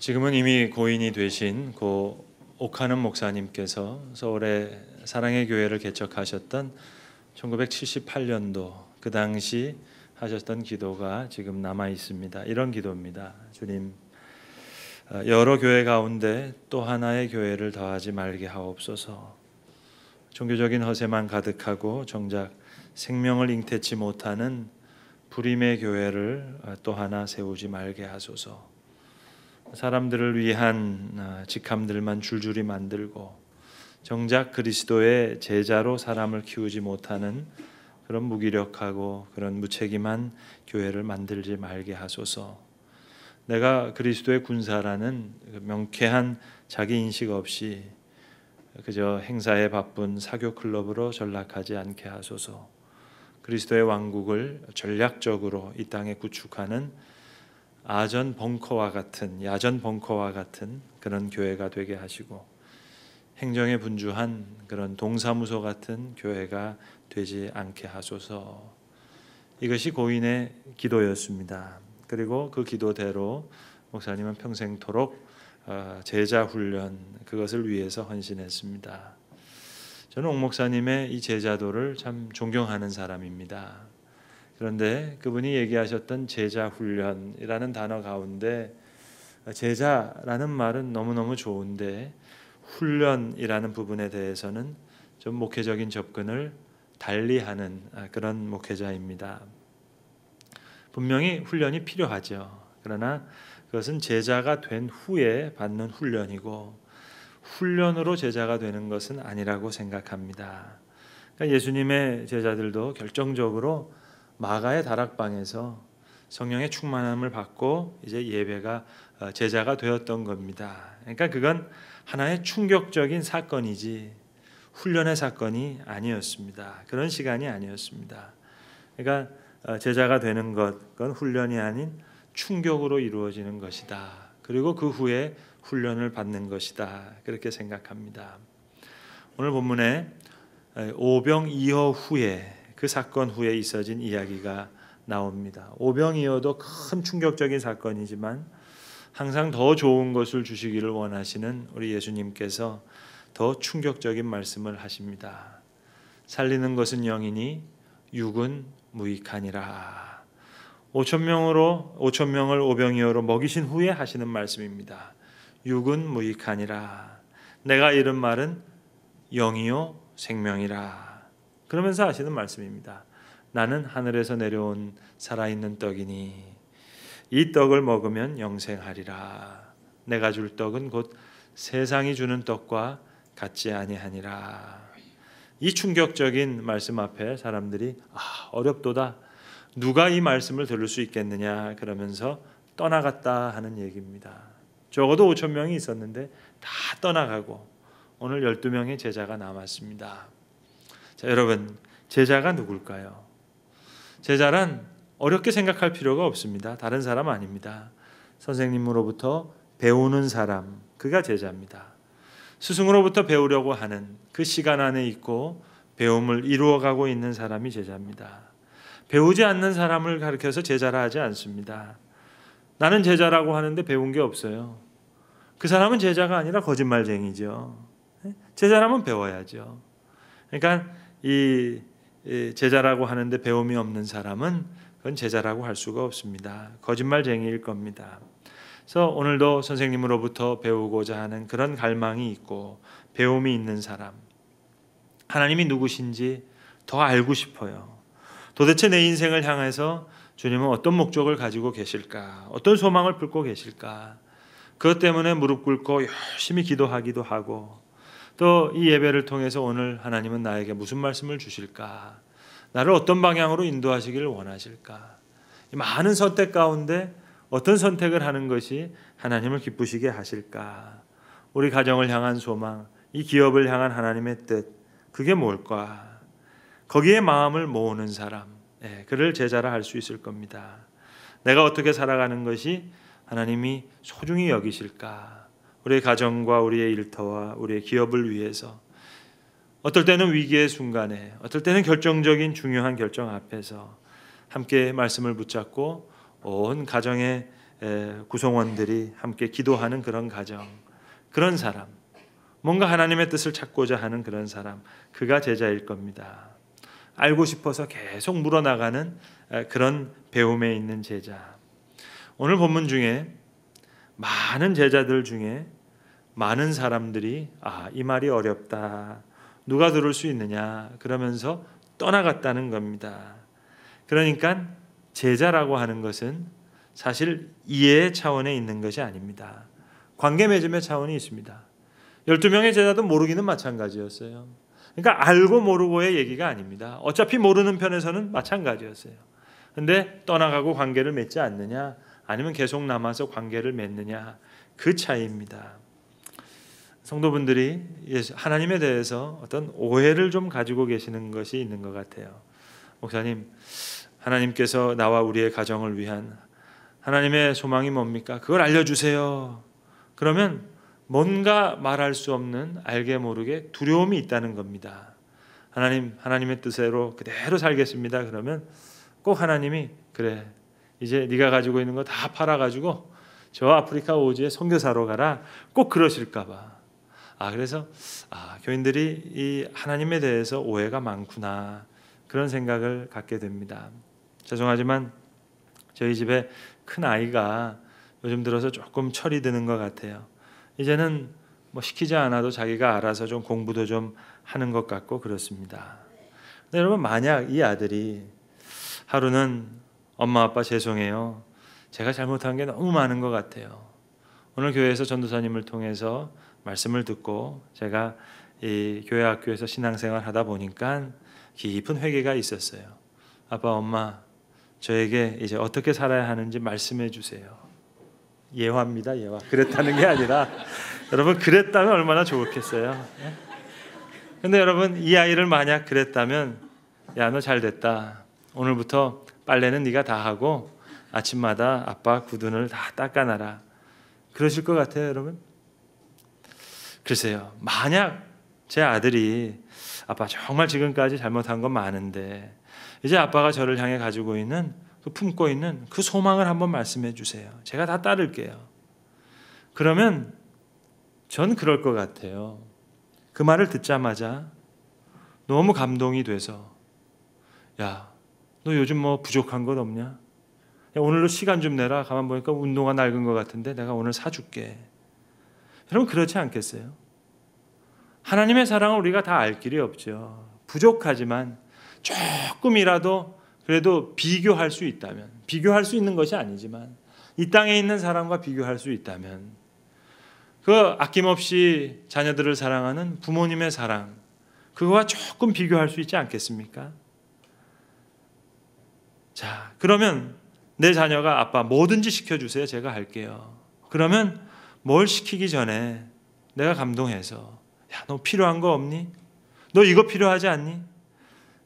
지금은 이미 고인이 되신 고 옥하는 목사님께서 서울에 사랑의 교회를 개척하셨던 1978년도 그 당시 하셨던 기도가 지금 남아 있습니다. 이런 기도입니다. 주님 어, 여러 교회 가운데 또 하나의 교회를 더하지 말게 하옵소서. 종교적인 허세만 가득하고 정작 생명을 잉태치 못하는 불임의 교회를 어, 또 하나 세우지 말게 하소서. 사람들을 위한 어, 직함들만 줄줄이 만들고 정작 그리스도의 제자로 사람을 키우지 못하는 그런 무기력하고 그런 무책임한 교회를 만들지 말게 하소서. 내가 그리스도의 군사라는 그 명쾌한 자기 인식 없이 그저 행사에 바쁜 사교 클럽으로 전락하지 않게 하소서. 그리스도의 왕국을 전략적으로 이 땅에 구축하는 아전 벙커와 같은 야전 벙커와 같은 그런 교회가 되게 하시고 행정에 분주한 그런 동사무소 같은 교회가 되지 않게 하소서. 이것이 고인의 기도였습니다. 그리고 그 기도대로 목사님은 평생토록 어, 제자 훈련 그것을 위해서 헌신했습니다. 저는 옥 목사님의 이 제자도를 참 존경하는 사람입니다. 그런데 그분이 얘기하셨던 제자 훈련이라는 단어 가운데 제자라는 말은 너무너무 좋은데 훈련이라는 부분에 대해서는 좀 목회적인 접근을 달리하는 그런 목회자입니다. 분명히 훈련이 필요하죠. 그러나 그것은 제자가 된 후에 받는 훈련이고 훈련으로 제자가 되는 것은 아니라고 생각합니다. 그러니까 예수님의 제자들도 결정적으로 마가의 다락방에서 성령의 충만함을 받고 이제 예배가 어, 제자가 되었던 겁니다. 그러니까 그건 하나의 충격적인 사건이지 훈련의 사건이 아니었습니다. 그런 시간이 아니었습니다. 그러니까 어, 제자가 되는 것, 그건 훈련이 아닌 충격으로 이루어지는 것이다. 그리고 그 후에 훈련을 받는 것이다. 그렇게 생각합니다. 오늘 본문에 어, 오병이어 후에 그 사건 후에 있어진 이야기가 나옵니다. 오병이어도 큰 충격적인 사건이지만 항상 더 좋은 것을 주시기를 원하시는 우리 예수님께서 더 충격적인 말씀을 하십니다. 살리는 것은 영이니 육은 무익하니라. 5천 명으로 5천 명을 오병이어로 먹이신 후에 하시는 말씀입니다. 육은 무익하니라. 내가 이런 말은 영이요 생명이라. 그러면서 하시는 말씀입니다. 나는 하늘에서 내려온 살아있는 떡이니 이 떡을 먹으면 영생하리라. 내가 줄 떡은 곧 세상이 주는 떡과 같지 아니하니라. 이 충격적인 말씀 앞에 사람들이 아, 어렵도다. 누가 이 말씀을 들을 수 있겠느냐 그러면서 떠나갔다 하는 얘기입니다. 적어도 5천 명이 있었는데 다 떠나가고 오늘 12명의 제자가 남았습니다. 여러분, 제자가 누굴까요? 제자란 어렵게 생각할 필요가 없습니다. 다른 사람 아닙니다. 선생님으로부터 배우는 사람, 그가 제자입니다. 스승으로부터 배우려고 하는 그 시간 안에 있고 배움을 이루어가고 있는 사람이 제자입니다. 배우지 않는 사람을 가르켜서 제자라 하지 않습니다. 나는 제자라고 하는데 배운 게 없어요. 그 사람은 제자가 아니라 거짓말쟁이죠. 네? 제자라면 배워야죠. 그러니까 이 제자라고 하는데 배움이 없는 사람은 그건 제자라고 할 수가 없습니다. 거짓말쟁이일 겁니다. 그래서 오늘도 선생님으로부터 배우고자 하는 그런 갈망이 있고 배움이 있는 사람 하나님이 누구신지 더 알고 싶어요. 도대체 내 인생을 향해서 주님은 어떤 목적을 가지고 계실까? 어떤 소망을 품고 계실까? 그것 때문에 무릎 꿇고 열심히 기도하기도 하고 또이 예배를 통해서 오늘 하나님은 나에게 무슨 말씀을 주실까? 나를 어떤 방향으로 인도하시기를 원하실까? 많은 선택 가운데 어떤 선택을 하는 것이 하나님을 기쁘시게 하실까? 우리 가정을 향한 소망, 이 기업을 향한 하나님의 뜻, 그게 뭘까? 거기에 마음을 모으는 사람, 예, 그를 제자라 할 수 있을 겁니다. 내가 어떻게 살아가는 것이 하나님이 소중히 여기실까? 우리의 가정과 우리의 일터와 우리의 기업을 위해서 어떨 때는 위기의 순간에 어떨 때는 결정적인 중요한 결정 앞에서 함께 말씀을 붙잡고 온 가정의 구성원들이 함께 기도하는 그런 가정 그런 사람 뭔가 하나님의 뜻을 찾고자 하는 그런 사람 그가 제자일 겁니다. 알고 싶어서 계속 물어나가는 그런 배움에 있는 제자. 오늘 본문 중에 많은 제자들 중에 많은 사람들이 아, 이 말이 어렵다. 누가 들을 수 있느냐. 그러면서 떠나갔다는 겁니다. 그러니까 제자라고 하는 것은 사실 이해의 차원에 있는 것이 아닙니다. 관계 맺음의 차원이 있습니다. 12명의 제자도 모르기는 마찬가지였어요. 그러니까 알고 모르고의 얘기가 아닙니다. 어차피 모르는 편에서는 마찬가지였어요. 근데 떠나가고 관계를 맺지 않느냐 아니면 계속 남아서 관계를 맺느냐 그 차이입니다. 성도분들이 하나님에 대해서 어떤 오해를 좀 가지고 계시는 것이 있는 것 같아요. 목사님, 하나님께서 나와 우리의 가정을 위한 하나님의 소망이 뭡니까? 그걸 알려주세요. 그러면 뭔가 말할 수 없는 알게 모르게 두려움이 있다는 겁니다. 하나님, 하나님의 뜻대로 그대로 살겠습니다. 그러면 꼭 하나님이 그래. 이제 네가 가지고 있는 거 다 팔아 가지고 저 아프리카 오지에 선교사로 가라. 꼭 그러실까 봐. 아 그래서 아, 교인들이 이 하나님에 대해서 오해가 많구나 그런 생각을 갖게 됩니다. 죄송하지만 저희 집에 큰 아이가 요즘 들어서 조금 철이 드는 것 같아요. 이제는 뭐 시키지 않아도 자기가 알아서 좀 공부도 좀 하는 것 같고 그렇습니다. 근데 여러분 만약 이 아들이 하루는 엄마 아빠 죄송해요. 제가 잘못한 게 너무 많은 것 같아요. 오늘 교회에서 전도사님을 통해서 말씀을 듣고 제가 이 교회 학교에서 신앙생활 하다 보니까 깊은 회개가 있었어요. 아빠 엄마 저에게 이제 어떻게 살아야 하는지 말씀해 주세요. 예화입니다 예화. 그랬다는 게 아니라 여러분 그랬다면 얼마나 좋겠어요. 예? 근데 여러분 이 아이를 만약 그랬다면 야 너 잘 됐다. 오늘부터 빨래는 네가 다 하고 아침마다 아빠 구두를 다 닦아놔라. 그러실 것 같아요, 여러분? 글쎄요. 만약 제 아들이 아빠 정말 지금까지 잘못한 건 많은데 이제 아빠가 저를 향해 가지고 있는 그 품고 있는 그 소망을 한번 말씀해 주세요. 제가 다 따를게요. 그러면 전 그럴 것 같아요. 그 말을 듣자마자 너무 감동이 돼서 야, 너 요즘 뭐 부족한 것 없냐? 야, 오늘로 시간 좀 내라. 가만 보니까 운동화 낡은 것 같은데 내가 오늘 사줄게. 여러분 그렇지 않겠어요? 하나님의 사랑을 우리가 다 알 길이 없죠. 부족하지만 조금이라도 그래도 비교할 수 있다면 비교할 수 있는 것이 아니지만 이 땅에 있는 사람과 비교할 수 있다면 그 아낌없이 자녀들을 사랑하는 부모님의 사랑 그거와 조금 비교할 수 있지 않겠습니까? 자, 그러면 내 자녀가 아빠 뭐든지 시켜주세요. 제가 할게요. 그러면 뭘 시키기 전에 내가 감동해서 야, 너 필요한 거 없니? 너 이거 필요하지 않니?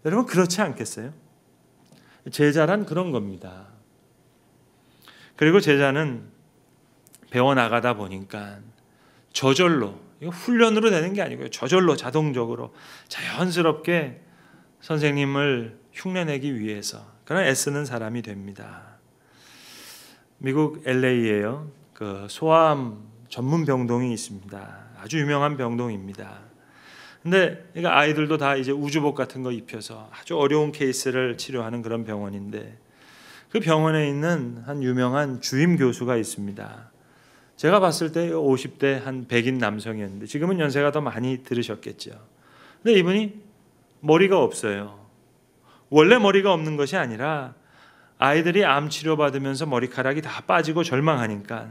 여러분 그렇지 않겠어요? 제자란 그런 겁니다. 그리고 제자는 배워 나가다 보니까 저절로 이거 훈련으로 되는 게 아니고요. 저절로 자동적으로 자연스럽게 선생님을 흉내내기 위해서 그런 애쓰는 사람이 됩니다. 미국 LA에요. 그 소아암 전문 병동이 있습니다. 아주 유명한 병동입니다. 근데 그러니까 아이들도 다 이제 우주복 같은 거 입혀서 아주 어려운 케이스를 치료하는 그런 병원인데 그 병원에 있는 한 유명한 주임 교수가 있습니다. 제가 봤을 때 50대 한 백인 남성이었는데 지금은 연세가 더 많이 들으셨겠죠. 근데 이분이 머리가 없어요. 원래 머리가 없는 것이 아니라 아이들이 암 치료 받으면서 머리카락이 다 빠지고 절망하니까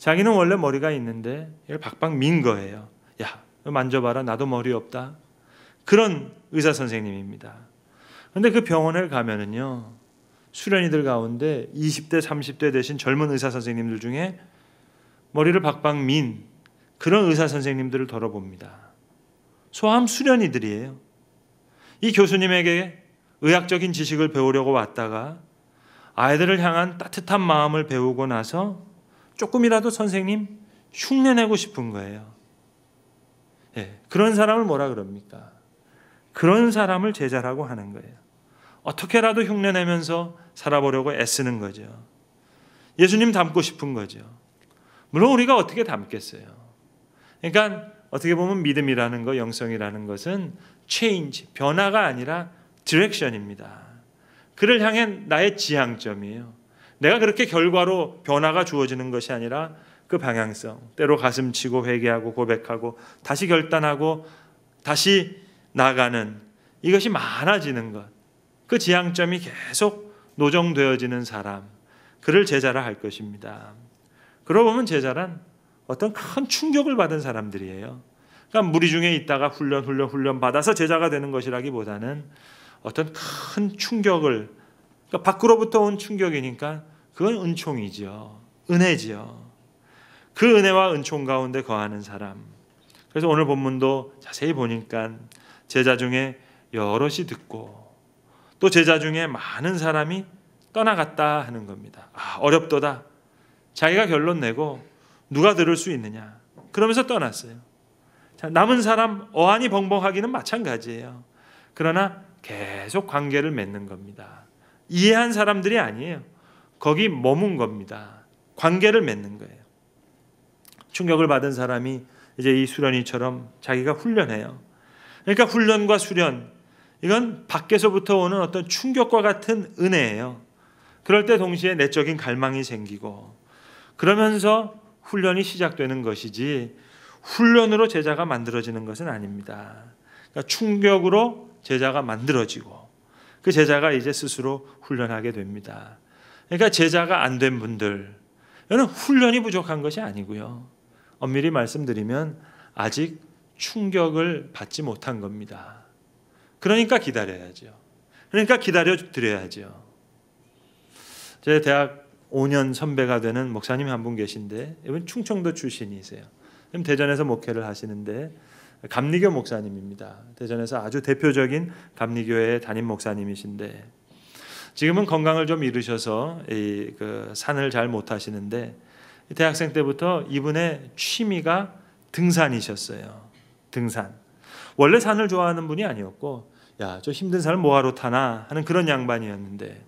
자기는 원래 머리가 있는데 이걸 박박 민 거예요. 야, 만져봐라. 나도 머리 없다. 그런 의사 선생님입니다. 그런데그 병원을 가면은요. 수련이들 가운데 20대, 30대 되신 젊은 의사 선생님들 중에 머리를 박박 민 그런 의사 선생님들을 돌아봅니다. 소암 수련이들이에요. 이 교수님에게 의학적인 지식을 배우려고 왔다가 아이들을 향한 따뜻한 마음을 배우고 나서 조금이라도 선생님 흉내내고 싶은 거예요. 예, 그런 사람을 뭐라 그럽니까? 그런 사람을 제자라고 하는 거예요. 어떻게라도 흉내내면서 살아보려고 애쓰는 거죠. 예수님 닮고 싶은 거죠. 물론 우리가 어떻게 닮겠어요. 그러니까 어떻게 보면 믿음이라는 거, 영성이라는 것은 change, 변화가 아니라 디렉션입니다. 그를 향한 나의 지향점이에요. 내가 그렇게 결과로 변화가 주어지는 것이 아니라 그 방향성. 때로 가슴치고 회개하고 고백하고 다시 결단하고 다시 나가는 이것이 많아지는 것. 그 지향점이 계속 노정되어지는 사람. 그를 제자라 할 것입니다. 그러고 보면 제자란 어떤 큰 충격을 받은 사람들이에요. 그러니까 무리 중에 있다가 훈련 훈련 훈련 받아서 제자가 되는 것이라기보다는 어떤 큰 충격을 그러니까 밖으로부터 온 충격이니까 그건 은총이지요. 은혜지요. 그 은혜와 은총 가운데 거하는 사람. 그래서 오늘 본문도 자세히 보니까 제자 중에 여럿이 듣고 또 제자 중에 많은 사람이 떠나갔다 하는 겁니다. 아, 어렵도다. 자기가 결론 내고 누가 들을 수 있느냐. 그러면서 떠났어요. 자, 남은 사람 어안이 벙벙하기는 마찬가지예요. 그러나 계속 관계를 맺는 겁니다. 이해한 사람들이 아니에요. 거기 머문 겁니다. 관계를 맺는 거예요. 충격을 받은 사람이 이제 이 수련이처럼 자기가 훈련해요. 그러니까 훈련과 수련 이건 밖에서부터 오는 어떤 충격과 같은 은혜예요. 그럴 때 동시에 내적인 갈망이 생기고 그러면서 훈련이 시작되는 것이지 훈련으로 제자가 만들어지는 것은 아닙니다. 그러니까 충격으로 제자가 만들어지고 그 제자가 이제 스스로 훈련하게 됩니다. 그러니까 제자가 안 된 분들, 이는 훈련이 부족한 것이 아니고요. 엄밀히 말씀드리면 아직 충격을 받지 못한 겁니다. 그러니까 기다려야죠. 그러니까 기다려 드려야죠. 제 대학 5년 선배가 되는 목사님 한 분 계신데 이분 충청도 출신이세요. 대전에서 목회를 하시는데 감리교 목사님입니다. 대전에서 아주 대표적인 감리교의 담임 목사님이신데 지금은 건강을 좀 잃으셔서 이그 산을 잘 못 하시는데 대학생 때부터 이분의 취미가 등산이셨어요. 등산. 원래 산을 좋아하는 분이 아니었고 야, 저 힘든 산을 뭐하러 타나 하는 그런 양반이었는데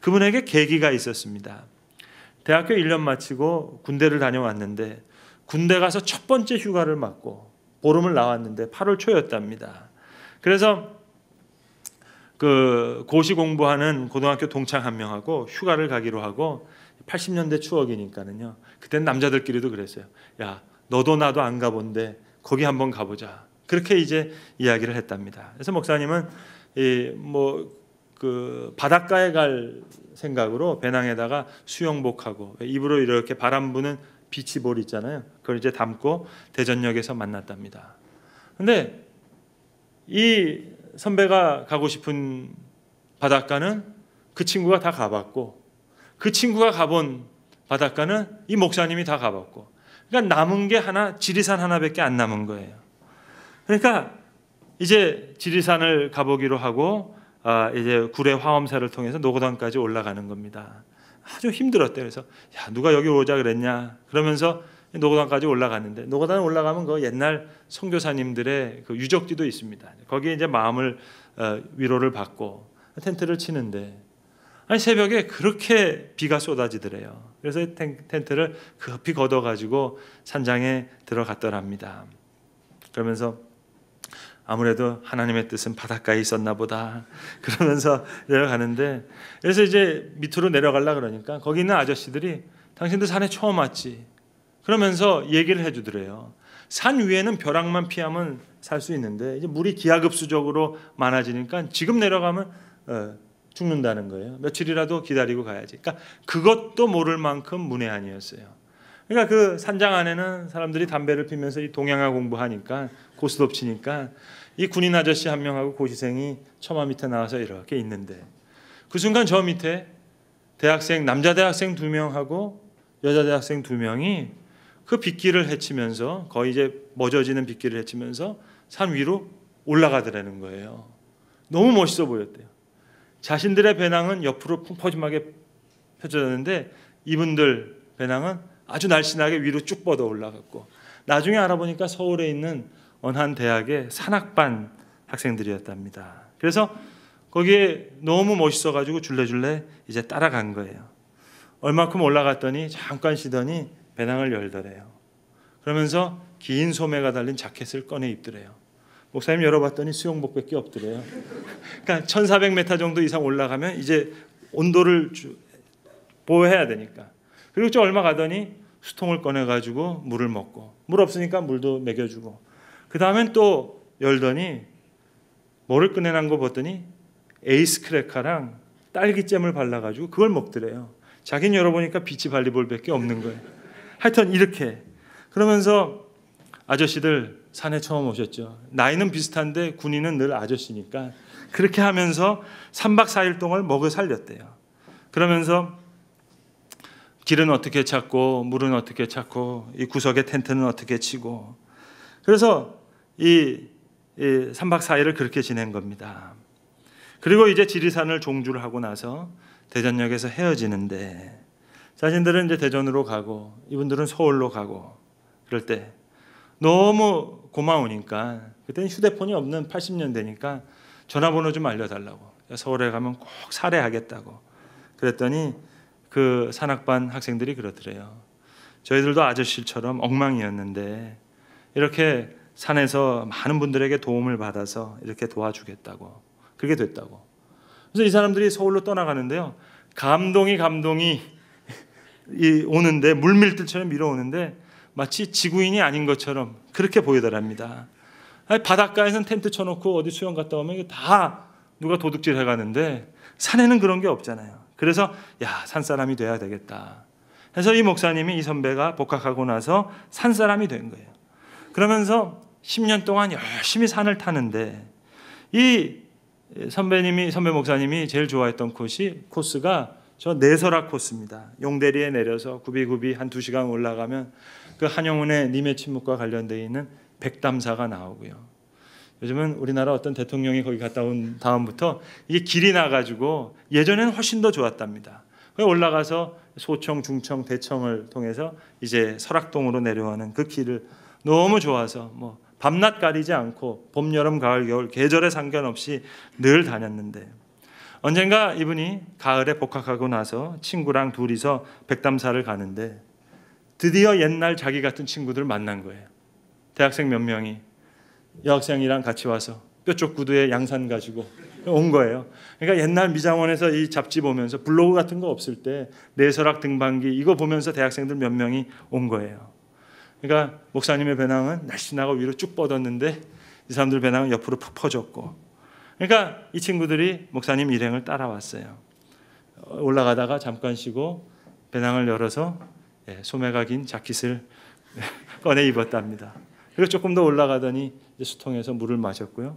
그분에게 계기가 있었습니다. 대학교 1년 마치고 군대를 다녀왔는데 군대 가서 첫 번째 휴가를 맞고 보름을 나왔는데 8월 초였답니다. 그래서 그 고시 공부하는 고등학교 동창 한 명하고 휴가를 가기로 하고 80년대 추억이니까는요. 그땐 남자들끼리도 그랬어요. 야, 너도 나도 안 가본데 거기 한번 가보자. 그렇게 이제 이야기를 했답니다. 그래서 목사님은 이 뭐 그 바닷가에 갈 생각으로 배낭에다가 수영복하고 입으로 이렇게 바람 부는 비치볼 있잖아요. 그걸 이제 담고 대전역에서 만났답니다. 근데 이 선배가 가고 싶은 바닷가는 그 친구가 다 가봤고 그 친구가 가본 바닷가는 이 목사님이 다 가봤고 그러니까 남은 게 하나 지리산 하나밖에 안 남은 거예요. 그러니까 이제 지리산을 가보기로 하고 아, 이제 구례 화엄사를 통해서 노고당까지 올라가는 겁니다. 아주 힘들었대. 그래서 야 누가 여기 오자 그랬냐. 그러면서 노고단까지 올라갔는데 노고단 올라가면 그 옛날 선교사님들의 그 유적지도 있습니다. 거기에 이제 마음을 어, 위로를 받고 텐트를 치는데 아니 새벽에 그렇게 비가 쏟아지더래요. 그래서 텐트를 급히 걷어가지고 산장에 들어갔더랍니다. 그러면서 아무래도 하나님의 뜻은 바닷가에 있었나 보다 그러면서 내려가는데 그래서 이제 밑으로 내려갈라 그러니까 거기 있는 아저씨들이 당신들 산에 처음 왔지 그러면서 얘기를 해주더래요 산 위에는 벼락만 피하면 살 수 있는데 이제 물이 기하급수적으로 많아지니까 지금 내려가면 어, 죽는다는 거예요 며칠이라도 기다리고 가야지 그러니까 그것도 모를 만큼 문외한이었어요 그러니까 그 산장 안에는 사람들이 담배를 피면서 동양화 공부하니까 고스톱 치니까 이 군인 아저씨 한 명하고 고시생이 처마 밑에 나와서 이렇게 있는데 그 순간 저 밑에 대학생 남자 대학생 두 명하고 여자 대학생 두 명이 그 빗길을 헤치면서 거의 이제 멎어지는 빗길을 헤치면서 산 위로 올라가더라는 거예요. 너무 멋있어 보였대요. 자신들의 배낭은 옆으로 풍퍼짐하게 펴졌는데 이분들 배낭은 아주 날씬하게 위로 쭉 뻗어 올라갔고 나중에 알아보니까 서울에 있는 어느 한 대학의 산악반 학생들이었답니다. 그래서 거기에 너무 멋있어가지고 줄래줄래 이제 따라간 거예요. 얼마큼 올라갔더니 잠깐 쉬더니 배낭을 열더래요. 그러면서 긴 소매가 달린 자켓을 꺼내 입더래요. 목사님 열어봤더니 수영복밖에 없더래요. 그러니까 1,400m 정도 이상 올라가면 이제 온도를 보호해야 되니까. 그리고 좀 얼마 가더니 수통을 꺼내가지고 물을 먹고 물 없으니까 물도 먹여주고 그 다음엔 또 열더니 뭐를 꺼내난 거 보더니 에이스 크래카랑 딸기잼을 발라가지고 그걸 먹더래요. 자기는 열어보니까 비치 발리볼밖에 없는 거예요. 하여튼 이렇게 그러면서 아저씨들 산에 처음 오셨죠. 나이는 비슷한데 군인은 늘 아저씨니까 그렇게 하면서 3박 4일 동안 먹여 살렸대요. 그러면서 길은 어떻게 찾고 물은 어떻게 찾고 이 구석에 텐트는 어떻게 치고 그래서 이, 이 3박 4일을 그렇게 지낸 겁니다. 그리고 이제 지리산을 종주를 하고 나서 대전역에서 헤어지는데 자신들은 이제 대전으로 가고 이분들은 서울로 가고 그럴 때 너무 고마우니까 그때는 휴대폰이 없는 80년대니까 전화번호 좀 알려달라고 서울에 가면 꼭 살해하겠다고 그랬더니 그 산악반 학생들이 그러더래요 저희들도 아저씨처럼 엉망이었는데 이렇게 산에서 많은 분들에게 도움을 받아서 이렇게 도와주겠다고 그게 됐다고. 그래서 이 사람들이 서울로 떠나가는데요. 감동이 감동이 오는데 물밀듯처럼 밀어오는데 마치 지구인이 아닌 것처럼 그렇게 보이더랍니다. 바닷가에선 텐트 쳐놓고 어디 수영 갔다 오면 다 누가 도둑질 해가는데 산에는 그런 게 없잖아요. 그래서 야산 사람이 돼야 되겠다. 해서 이 목사님이 이 선배가 복학하고 나서 산 사람이 된 거예요. 그러면서 10년 동안 열심히 산을 타는데 이 선배님이 선배 목사님이 제일 좋아했던 코시 코스가 저 내설악 코스입니다. 용대리에 내려서 구비구비 한 두시간 올라가면 그 한영훈의 님의 침묵과 관련되어 있는 백담사가 나오고요. 요즘은 우리나라 어떤 대통령이 거기 갔다 온 다음부터 이게 길이 나가지고 예전에는 훨씬 더 좋았답니다. 그 올라가서 소청, 중청, 대청을 통해서 이제 설악동으로 내려오는 그 길을 너무 좋아서 뭐 밤낮 가리지 않고 봄, 여름, 가을, 겨울 계절에 상관없이 늘 다녔는데 언젠가 이분이 가을에 복학하고 나서 친구랑 둘이서 백담사를 가는데 드디어 옛날 자기 같은 친구들을 만난 거예요. 대학생 몇 명이 여학생이랑 같이 와서 뾰족 구두에 양산 가지고 온 거예요. 그러니까 옛날 미장원에서 이 잡지 보면서 블로그 같은 거 없을 때 내설학 등반기 이거 보면서 대학생들 몇 명이 온 거예요. 그러니까 목사님의 배낭은 날씬하고 위로 쭉 뻗었는데 이 사람들 배낭은 옆으로 푹 퍼졌고 그러니까 이 친구들이 목사님 일행을 따라왔어요. 올라가다가 잠깐 쉬고 배낭을 열어서 예, 소매가 긴 자켓을 꺼내 입었답니다. 그리고 조금 더 올라가더니 수통에서 물을 마셨고요.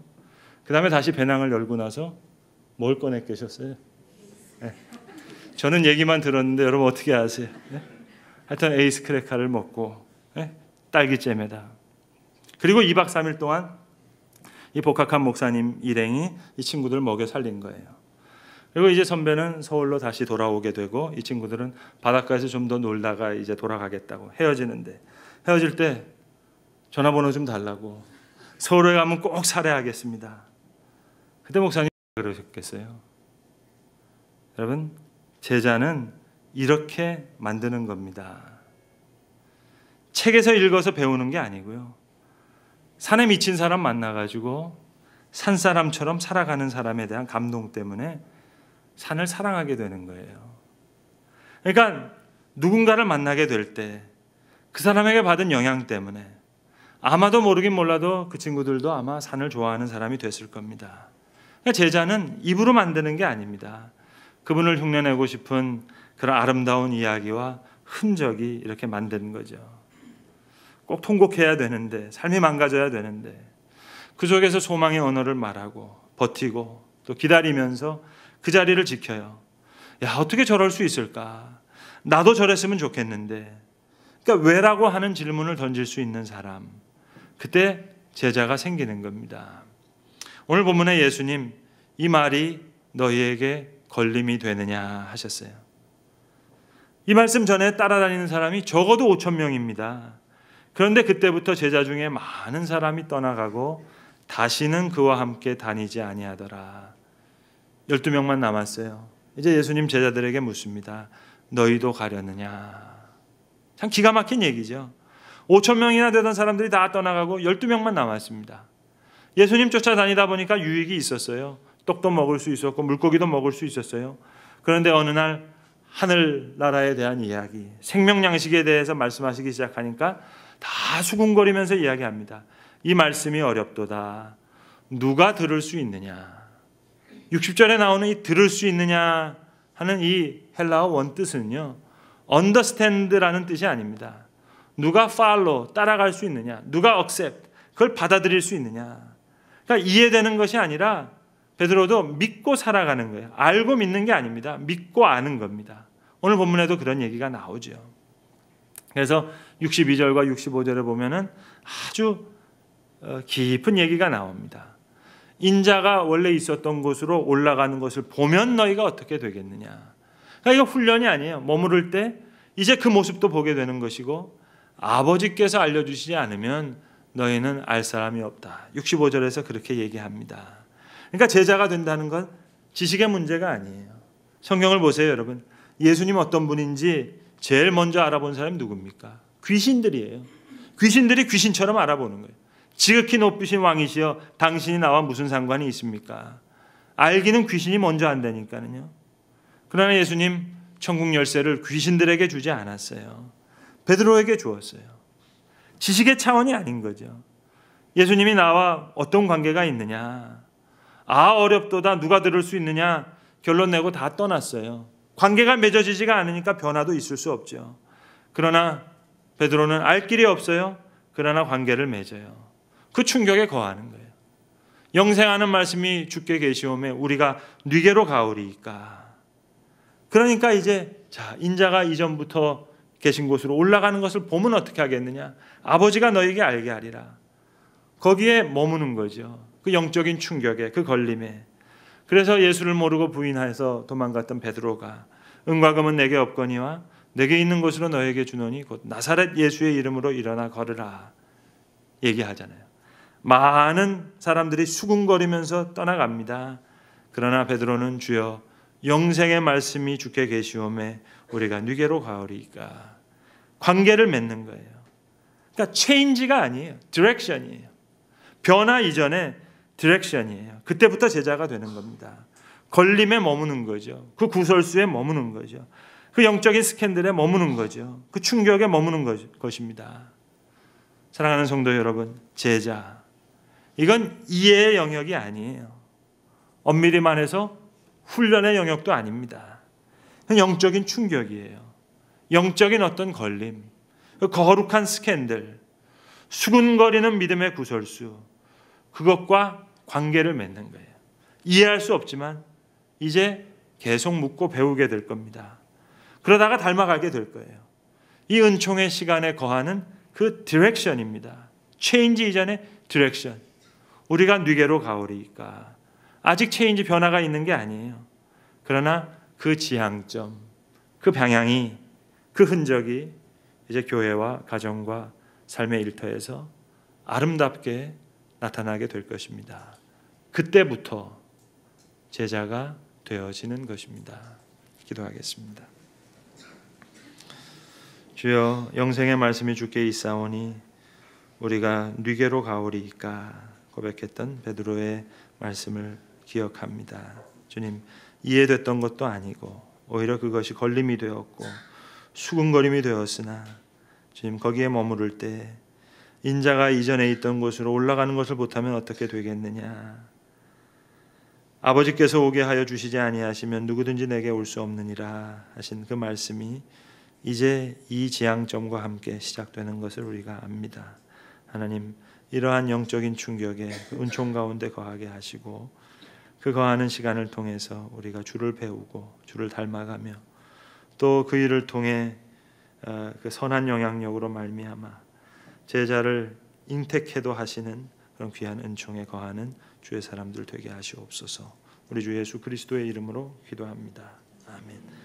그 다음에 다시 배낭을 열고 나서 뭘 꺼내 깨셨어요 네. 저는 얘기만 들었는데 여러분 어떻게 아세요? 네? 하여튼 에이스 크래카를 먹고 예? 딸기잼에다. 그리고 2박 3일 동안 이 복학한 목사님 일행이 이 친구들을 먹여 살린 거예요. 그리고 이제 선배는 서울로 다시 돌아오게 되고 이 친구들은 바닷가에서 좀 더 놀다가 이제 돌아가겠다고 헤어지는데 헤어질 때 전화번호 좀 달라고 서울에 가면 꼭 살해하겠습니다. 그때 목사님 그러셨겠어요. 여러분 제자는 이렇게 만드는 겁니다. 책에서 읽어서 배우는 게 아니고요. 산에 미친 사람 만나가지고 산 사람처럼 살아가는 사람에 대한 감동 때문에 산을 사랑하게 되는 거예요. 그러니까 누군가를 만나게 될 때 그 사람에게 받은 영향 때문에 아마도 모르긴 몰라도 그 친구들도 아마 산을 좋아하는 사람이 됐을 겁니다. 그러니까 제자는 입으로 만드는 게 아닙니다. 그분을 흉내내고 싶은 그런 아름다운 이야기와 흔적이 이렇게 만드는 거죠. 꼭 통곡해야 되는데 삶이 망가져야 되는데 그 속에서 소망의 언어를 말하고 버티고 또 기다리면서 그 자리를 지켜요. 야, 어떻게 저럴 수 있을까? 나도 저랬으면 좋겠는데. 그러니까 왜라고 하는 질문을 던질 수 있는 사람. 그때 제자가 생기는 겁니다. 오늘 본문에 예수님 이 말이 너희에게 걸림이 되느냐 하셨어요. 이 말씀 전에 따라다니는 사람이 적어도 5천 명입니다. 그런데 그때부터 제자 중에 많은 사람이 떠나가고 다시는 그와 함께 다니지 아니하더라. 12명만 남았어요. 이제 예수님 제자들에게 묻습니다. 너희도 가려느냐? 참 기가 막힌 얘기죠. 5천 명이나 되던 사람들이 다 떠나가고 12명만 남았습니다. 예수님 쫓아다니다 보니까 유익이 있었어요. 떡도 먹을 수 있었고 물고기도 먹을 수 있었어요. 그런데 어느 날 하늘나라에 대한 이야기, 생명양식에 대해서 말씀하시기 시작하니까 다 수군거리면서 이야기합니다. 이 말씀이 어렵도다. 누가 들을 수 있느냐? 60절에 나오는 이 들을 수 있느냐 하는 이 헬라어 원뜻은요. u n d e r 라는 뜻이 아닙니다. 누가 팔로 따라갈 수 있느냐? 누가 억셉 c 그걸 받아들일 수 있느냐? 그러니까 이해되는 것이 아니라 베드로도 믿고 살아가는 거예요. 알고 믿는 게 아닙니다. 믿고 아는 겁니다. 오늘 본문에도 그런 얘기가 나오죠. 그래서 62절과 65절에 보면은 아주 어, 깊은 얘기가 나옵니다. 인자가 원래 있었던 곳으로 올라가는 것을 보면 너희가 어떻게 되겠느냐. 그러니까 이거 훈련이 아니에요. 머무를 때 이제 그 모습도 보게 되는 것이고 아버지께서 알려주시지 않으면 너희는 알 사람이 없다. 65절에서 그렇게 얘기합니다. 그러니까 제자가 된다는 건 지식의 문제가 아니에요. 성경을 보세요, 여러분. 예수님 어떤 분인지 제일 먼저 알아본 사람이 누굽니까? 귀신들이에요. 귀신들이 귀신처럼 알아보는 거예요. 지극히 높으신 왕이시여 당신이 나와 무슨 상관이 있습니까? 알기는 귀신이 먼저 안다니까요. 그러나 예수님 천국 열쇠를 귀신들에게 주지 않았어요. 베드로에게 주었어요. 지식의 차원이 아닌 거죠. 예수님이 나와 어떤 관계가 있느냐? 아 어렵도다 누가 들을 수 있느냐? 결론 내고 다 떠났어요. 관계가 맺어지지가 않으니까 변화도 있을 수 없죠. 그러나 베드로는 알 길이 없어요. 그러나 관계를 맺어요. 그 충격에 거하는 거예요. 영생하는 말씀이 죽게 계시오매 우리가 뉘게로 가오리이까. 그러니까 이제 자 인자가 이전부터 계신 곳으로 올라가는 것을 보면 어떻게 하겠느냐? 아버지가 너에게 알게 하리라. 거기에 머무는 거죠. 그 영적인 충격에, 그 걸림에. 그래서 예수를 모르고 부인하여서 도망갔던 베드로가 은과 금은 내게 없거니와 내게 있는 것으로 너에게 주노니 곧 나사렛 예수의 이름으로 일어나 걸으라 얘기하잖아요. 많은 사람들이 수군거리면서 떠나갑니다. 그러나 베드로는 주여 영생의 말씀이 주께 계시오매 우리가 누게로 가오리까 관계를 맺는 거예요. 그러니까 체인지가 아니에요. 디렉션이에요. 변화 이전에 디렉션이에요. 그때부터 제자가 되는 겁니다. 걸림에 머무는 거죠. 그 구설수에 머무는 거죠. 그 영적인 스캔들에 머무는 거죠. 그 충격에 머무는 것, 입니다 사랑하는 성도 여러분, 제자. 이건 이해의 영역이 아니에요. 엄밀히 말해서 훈련의 영역도 아닙니다. 영적인 충격이에요. 영적인 어떤 걸림, 그 거룩한 스캔들, 수근거리는 믿음의 구설수, 그것과 관계를 맺는 거예요. 이해할 수 없지만 이제 계속 묻고 배우게 될 겁니다. 그러다가 닮아가게 될 거예요. 이 은총의 시간에 거하는 그 디렉션입니다. 체인지 이전에 디렉션. 우리가 뉘게로 가오리까. 아직 체인지 변화가 있는 게 아니에요. 그러나 그 지향점, 그 방향이, 그 흔적이 이제 교회와 가정과 삶의 일터에서 아름답게 나타나게 될 것입니다. 그때부터 제자가 되어지는 것입니다. 기도하겠습니다. 주여 영생의 말씀이 주께 있사오니 우리가 뉘게로 가오리이까 고백했던 베드로의 말씀을 기억합니다. 주님 이해됐던 것도 아니고 오히려 그것이 걸림이 되었고 수군거림이 되었으나 주님 거기에 머무를 때 인자가 이전에 있던 곳으로 올라가는 것을 못하면 어떻게 되겠느냐 아버지께서 오게 하여 주시지 아니하시면 누구든지 내게 올 수 없느니라 하신 그 말씀이 이제 이 지향점과 함께 시작되는 것을 우리가 압니다. 하나님 이러한 영적인 충격에 그 은총 가운데 거하게 하시고 그 거하는 시간을 통해서 우리가 주를 배우고 주를 닮아가며 또 그 일을 통해 어, 그 선한 영향력으로 말미암아 제자를 잉태케도 하시는 그런 귀한 은총에 거하는 주의 사람들 되게 하시옵소서. 우리 주 예수 그리스도의 이름으로 기도합니다. 아멘.